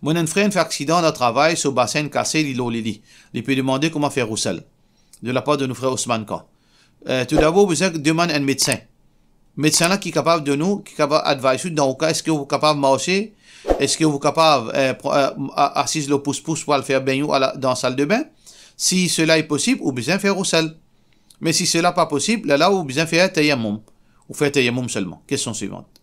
Mon enfrein fait accident de travail sur bassin cassé l'îlot Lili. Il peut demander comment faire Roussel. De la part de nos frères Ousmane Khan. Euh, tout d'abord, vous demandé un médecin. Médecin là qui est capable de nous, qui est capable d'advise. dans le cas, est-ce que vous êtes capable de marcher? Est-ce que vous êtes capable d'assister euh, euh, le pouce-pouce pour le faire baigner dans la salle de bain? Si cela est possible, vous besoin faire Roussel. Mais si cela n'est pas possible, là, là, vous besoin faire tayammum. Ou faire tayamum seulement. Question suivante.